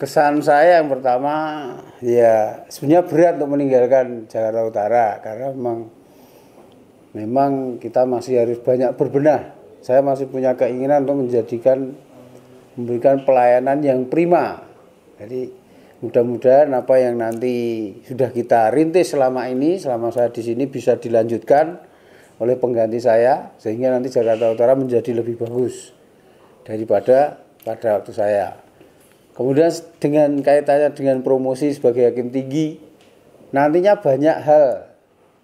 kesan saya yang pertama ya sebenarnya berat untuk meninggalkan Jakarta Utara karena memang memang kita masih harus banyak berbenah. Saya masih punya keinginan untuk menjadikan memberikan pelayanan yang prima. Jadi mudah-mudahan apa yang nanti sudah kita rintis selama ini, selama saya di sini bisa dilanjutkan oleh pengganti saya sehingga nanti Jakarta Utara menjadi lebih bagus daripada pada waktu saya. Kemudian dengan kaitannya dengan promosi sebagai hakim tinggi, nantinya banyak hal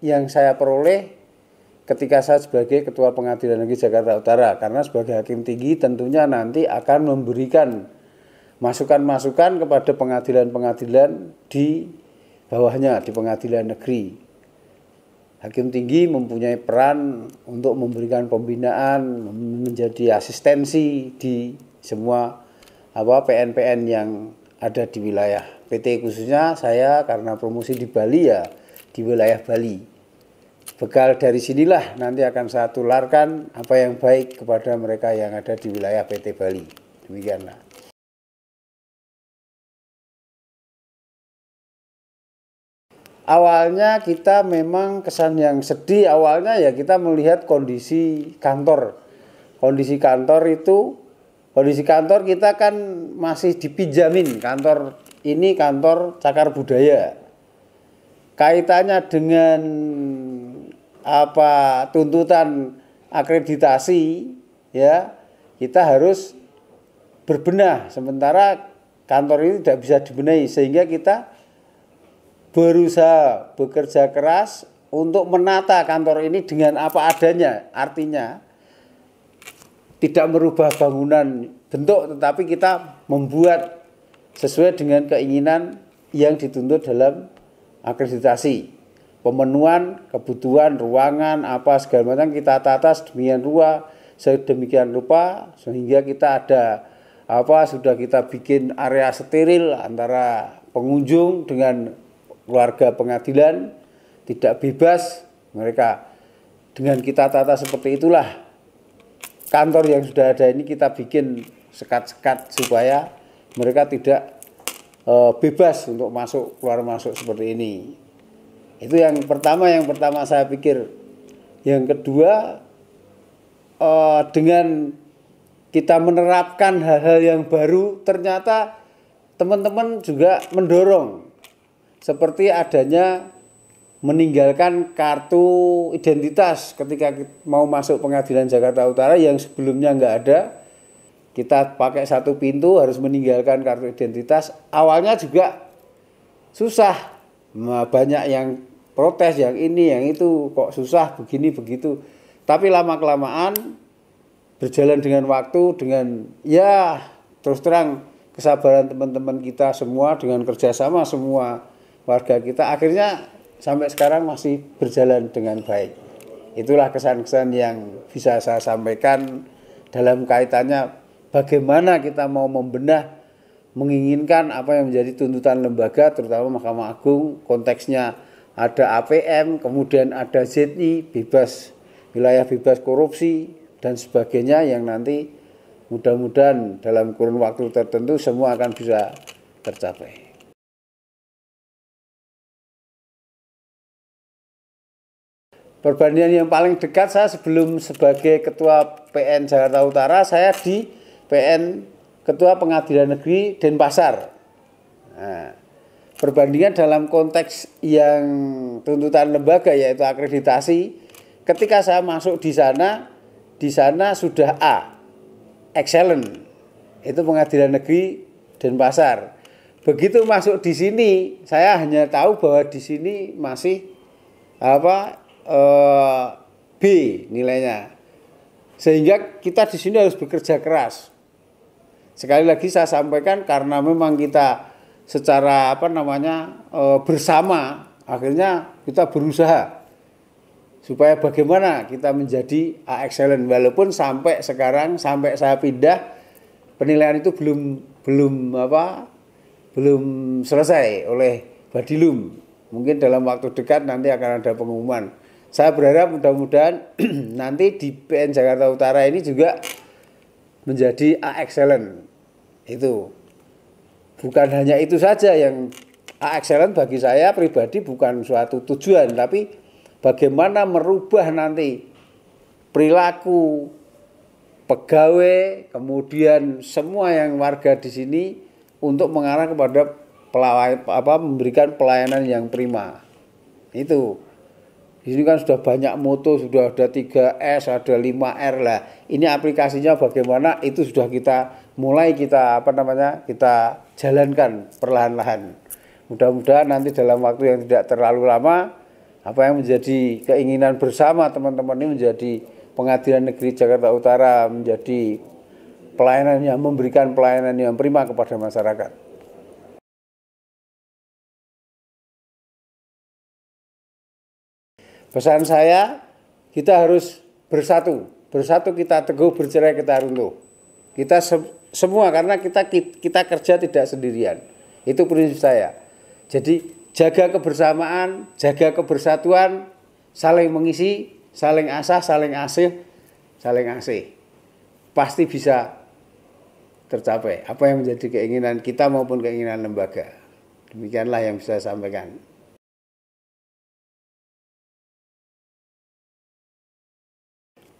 yang saya peroleh ketika saya sebagai Ketua Pengadilan Negeri Jakarta Utara. Karena sebagai hakim tinggi tentunya nanti akan memberikan masukan-masukan kepada pengadilan-pengadilan di bawahnya, di pengadilan negeri. Hakim tinggi mempunyai peran untuk memberikan pembinaan, menjadi asistensi di semua apa PNPN yang ada di wilayah PT khususnya saya karena promosi di Bali ya di wilayah Bali. Bekal dari sinilah nanti akan saya tularkan apa yang baik kepada mereka yang ada di wilayah PT Bali. Demikianlah. awalnya kita memang kesan yang sedih awalnya ya kita melihat kondisi kantor kondisi kantor itu kondisi kantor kita kan masih dipijamin kantor ini kantor cakar budaya kaitannya dengan apa tuntutan akreditasi ya kita harus berbenah sementara kantor ini tidak bisa dibenahi sehingga kita berusaha bekerja keras untuk menata kantor ini dengan apa adanya artinya tidak merubah bangunan bentuk tetapi kita membuat sesuai dengan keinginan yang dituntut dalam akreditasi pemenuhan kebutuhan ruangan apa segala macam kita tata sedemikian rupa sedemikian rupa sehingga kita ada apa sudah kita bikin area steril antara pengunjung dengan keluarga pengadilan tidak bebas mereka dengan kita tata seperti itulah kantor yang sudah ada ini kita bikin sekat-sekat supaya mereka tidak e, bebas untuk masuk keluar masuk seperti ini. Itu yang pertama, yang pertama saya pikir. Yang kedua e, dengan kita menerapkan hal-hal yang baru ternyata teman-teman juga mendorong seperti adanya meninggalkan kartu identitas ketika mau masuk pengadilan Jakarta Utara yang sebelumnya nggak ada kita pakai satu pintu harus meninggalkan kartu identitas awalnya juga susah nah, banyak yang protes yang ini yang itu kok susah begini begitu tapi lama kelamaan berjalan dengan waktu dengan ya terus terang kesabaran teman-teman kita semua dengan kerjasama semua warga kita akhirnya sampai sekarang masih berjalan dengan baik. Itulah kesan-kesan yang bisa saya sampaikan dalam kaitannya bagaimana kita mau membenah menginginkan apa yang menjadi tuntutan lembaga terutama Mahkamah Agung konteksnya ada APM, kemudian ada ZI bebas wilayah bebas korupsi dan sebagainya yang nanti mudah-mudahan dalam kurun waktu tertentu semua akan bisa tercapai. Perbandingan yang paling dekat saya sebelum sebagai ketua PN Jakarta Utara, saya di PN Ketua Pengadilan Negeri Denpasar. Nah, perbandingan dalam konteks yang tuntutan lembaga yaitu akreditasi, ketika saya masuk di sana, di sana sudah A, excellent. Itu Pengadilan Negeri Denpasar. Begitu masuk di sini, saya hanya tahu bahwa di sini masih apa Eh, B nilainya. Sehingga kita di sini harus bekerja keras. Sekali lagi saya sampaikan karena memang kita secara apa namanya eh, bersama akhirnya kita berusaha supaya bagaimana kita menjadi A excellent walaupun sampai sekarang sampai saya pindah penilaian itu belum belum apa belum selesai oleh Badilum. Mungkin dalam waktu dekat nanti akan ada pengumuman saya berharap mudah-mudahan nanti di PN Jakarta Utara ini juga menjadi A excellent itu bukan hanya itu saja yang A excellent bagi saya pribadi bukan suatu tujuan tapi bagaimana merubah nanti perilaku pegawai kemudian semua yang warga di sini untuk mengarah kepada pelawai, apa memberikan pelayanan yang prima itu di sini kan sudah banyak moto, sudah ada 3S, ada 5R lah. Ini aplikasinya bagaimana itu sudah kita mulai kita apa namanya? kita jalankan perlahan-lahan. Mudah-mudahan nanti dalam waktu yang tidak terlalu lama apa yang menjadi keinginan bersama teman-teman ini menjadi Pengadilan Negeri Jakarta Utara menjadi pelayanan yang memberikan pelayanan yang prima kepada masyarakat. Pesan saya, kita harus bersatu. Bersatu kita teguh, bercerai kita runtuh. Kita se semua karena kita kita kerja tidak sendirian. Itu prinsip saya. Jadi jaga kebersamaan, jaga kebersatuan, saling mengisi, saling asah, saling asih, saling asih. Pasti bisa tercapai apa yang menjadi keinginan kita maupun keinginan lembaga. Demikianlah yang bisa saya sampaikan.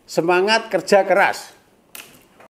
semangat kerja keras